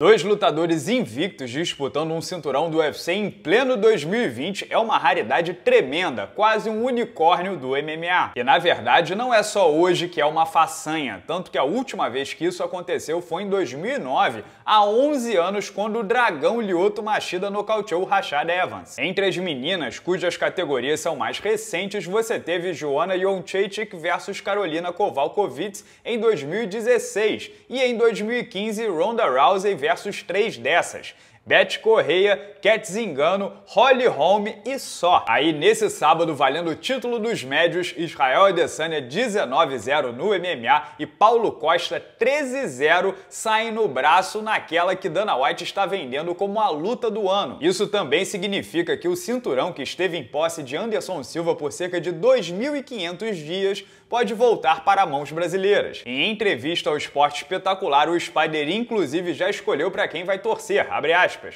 Dois lutadores invictos disputando um cinturão do UFC em pleno 2020 é uma raridade tremenda, quase um unicórnio do MMA. E na verdade não é só hoje que é uma façanha, tanto que a última vez que isso aconteceu foi em 2009, há 11 anos, quando o dragão Lyoto Machida nocauteou Rashad Evans. Entre as meninas, cujas categorias são mais recentes, você teve Joanna Jonchechik versus Carolina Kovalkovic em 2016 e em 2015 Ronda Rousey versus versus três dessas. Beth Correia, Ketzingano, Holly Holm e só. Aí nesse sábado, valendo o título dos médios, Israel Adesanya 19-0 no MMA e Paulo Costa 13-0 saem no braço naquela que Dana White está vendendo como a luta do ano. Isso também significa que o cinturão que esteve em posse de Anderson Silva por cerca de 2.500 dias pode voltar para mãos brasileiras. Em entrevista ao Esporte Espetacular, o Spider inclusive já escolheu para quem vai torcer,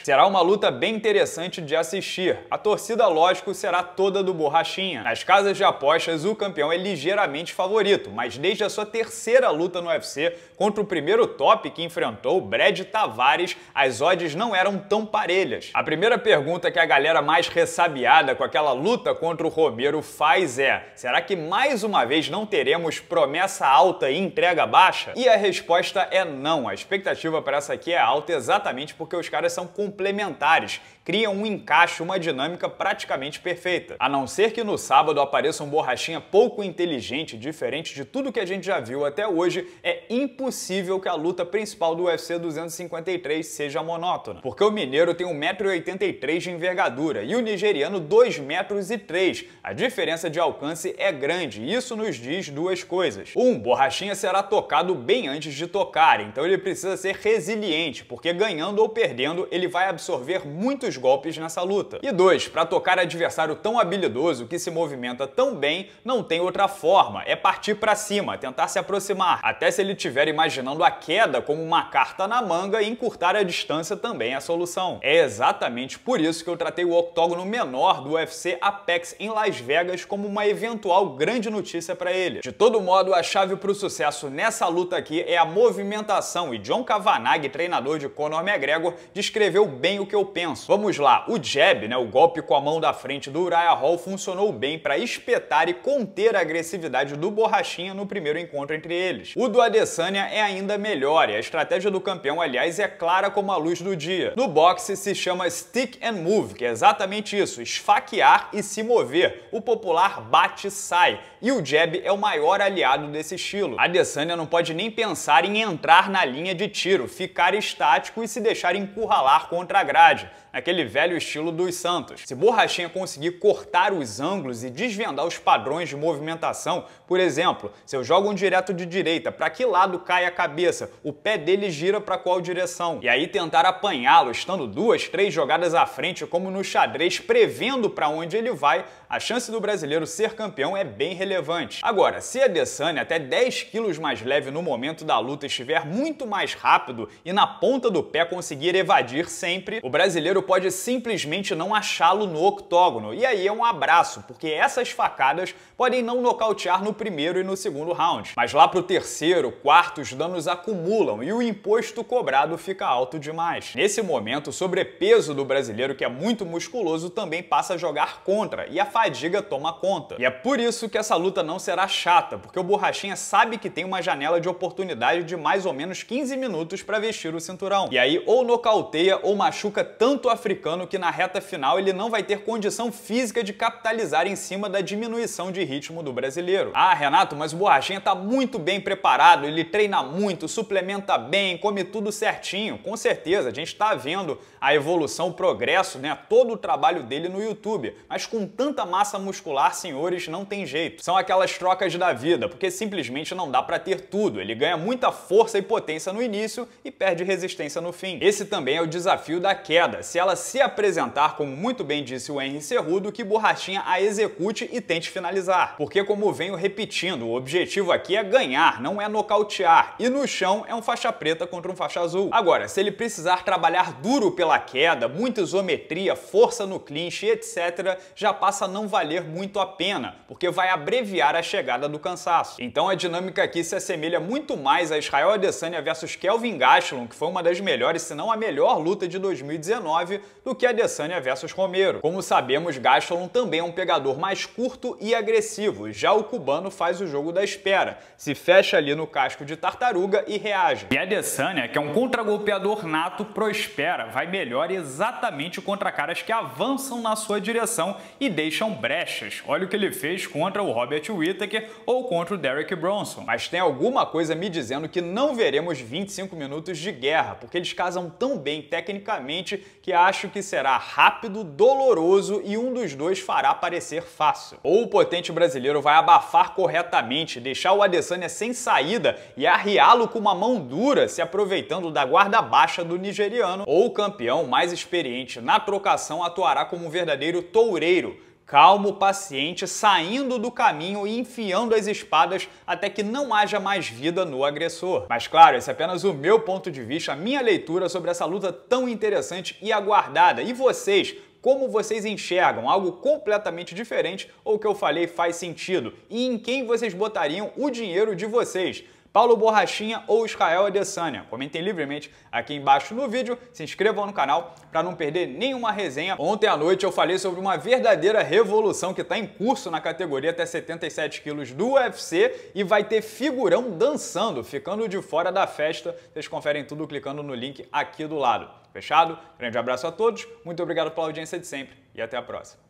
Será uma luta bem interessante de assistir. A torcida, lógico, será toda do Borrachinha. Nas casas de apostas, o campeão é ligeiramente favorito, mas desde a sua terceira luta no UFC contra o primeiro top que enfrentou, Brad Tavares, as odds não eram tão parelhas. A primeira pergunta que a galera mais ressabiada com aquela luta contra o Romero faz é: será que mais uma vez não não teremos promessa alta e entrega baixa? E a resposta é não. A expectativa para essa aqui é alta exatamente porque os caras são complementares, criam um encaixe, uma dinâmica praticamente perfeita. A não ser que no sábado apareça um borrachinha pouco inteligente, diferente de tudo que a gente já viu até hoje, é impossível que a luta principal do UFC 253 seja monótona. Porque o mineiro tem 1,83m de envergadura e o nigeriano 2,03m. A diferença de alcance é grande, isso nos diz diz duas coisas. Um, Borrachinha será tocado bem antes de tocar, então ele precisa ser resiliente, porque ganhando ou perdendo, ele vai absorver muitos golpes nessa luta. E dois, para tocar adversário tão habilidoso que se movimenta tão bem, não tem outra forma, é partir para cima, tentar se aproximar, até se ele estiver imaginando a queda como uma carta na manga e encurtar a distância também é a solução. É exatamente por isso que eu tratei o octógono menor do UFC Apex em Las Vegas como uma eventual grande notícia para ele ele. De todo modo, a chave para o sucesso nessa luta aqui é a movimentação e John Kavanagh, treinador de Conor McGregor, descreveu bem o que eu penso. Vamos lá, o jab, né, o golpe com a mão da frente do Uriah Hall funcionou bem para espetar e conter a agressividade do Borrachinha no primeiro encontro entre eles. O do Adesanya é ainda melhor e a estratégia do campeão, aliás, é clara como a luz do dia. No boxe se chama stick and move, que é exatamente isso, esfaquear e se mover. O popular bate-sai. E o jab é é o maior aliado desse estilo. A Adesanya não pode nem pensar em entrar na linha de tiro, ficar estático e se deixar encurralar contra a grade, naquele velho estilo dos Santos. Se Borrachinha conseguir cortar os ângulos e desvendar os padrões de movimentação, por exemplo, se eu jogo um direto de direita, para que lado cai a cabeça, o pé dele gira para qual direção, e aí tentar apanhá-lo estando duas, três jogadas à frente, como no xadrez, prevendo para onde ele vai, a chance do brasileiro ser campeão é bem relevante. Agora, Agora, se a Adesanya, até 10 quilos mais leve no momento da luta, estiver muito mais rápido e na ponta do pé conseguir evadir sempre, o brasileiro pode simplesmente não achá-lo no octógono. E aí é um abraço, porque essas facadas podem não nocautear no primeiro e no segundo round. Mas lá pro terceiro, quarto, os danos acumulam e o imposto cobrado fica alto demais. Nesse momento, o sobrepeso do brasileiro, que é muito musculoso, também passa a jogar contra e a fadiga toma conta. E é por isso que essa luta não será chata, porque o Borrachinha sabe que tem uma janela de oportunidade de mais ou menos 15 minutos para vestir o cinturão. E aí ou nocauteia ou machuca tanto o africano que na reta final ele não vai ter condição física de capitalizar em cima da diminuição de ritmo do brasileiro. Ah, Renato, mas o Borrachinha tá muito bem preparado, ele treina muito, suplementa bem, come tudo certinho. Com certeza, a gente tá vendo a evolução, o progresso, né, todo o trabalho dele no YouTube. Mas com tanta massa muscular, senhores, não tem jeito. São aquelas trocas Rocas da vida, porque simplesmente não dá para ter tudo. Ele ganha muita força e potência no início e perde resistência no fim. Esse também é o desafio da queda, se ela se apresentar, como muito bem disse o Henry Cerrudo, que Borrachinha a execute e tente finalizar. Porque como venho repetindo, o objetivo aqui é ganhar, não é nocautear, e no chão é um faixa preta contra um faixa azul. Agora, se ele precisar trabalhar duro pela queda, muita isometria, força no clinch, etc, já passa a não valer muito a pena, porque vai abreviar a chegada chegada do cansaço. Então a dinâmica aqui se assemelha muito mais a Israel Adesanya versus Kelvin Gastelum, que foi uma das melhores, se não a melhor luta de 2019, do que Adesanya versus Romero. Como sabemos, Gastelum também é um pegador mais curto e agressivo, já o cubano faz o jogo da espera, se fecha ali no casco de tartaruga e reage. E Adesanya, que é um contragolpeador nato, prospera, vai melhor exatamente contra caras que avançam na sua direção e deixam brechas. Olha o que ele fez contra o Robert Whittaker Baker ou contra o Derrick Bronson. Mas tem alguma coisa me dizendo que não veremos 25 minutos de guerra, porque eles casam tão bem tecnicamente que acho que será rápido, doloroso e um dos dois fará parecer fácil. Ou o potente brasileiro vai abafar corretamente, deixar o Adesanya sem saída e arriá-lo com uma mão dura, se aproveitando da guarda baixa do nigeriano, ou o campeão mais experiente na trocação atuará como um verdadeiro toureiro, calmo, paciente, saindo do caminho e enfiando as espadas até que não haja mais vida no agressor. Mas claro, esse é apenas o meu ponto de vista, a minha leitura sobre essa luta tão interessante e aguardada. E vocês, como vocês enxergam algo completamente diferente ou que eu falei faz sentido e em quem vocês botariam o dinheiro de vocês. Paulo Borrachinha ou Israel Adesanya. Comentem livremente aqui embaixo no vídeo, se inscrevam no canal para não perder nenhuma resenha. Ontem à noite eu falei sobre uma verdadeira revolução que está em curso na categoria até 77 quilos do UFC e vai ter figurão dançando, ficando de fora da festa. Vocês conferem tudo clicando no link aqui do lado. Fechado? Grande abraço a todos, muito obrigado pela audiência de sempre e até a próxima.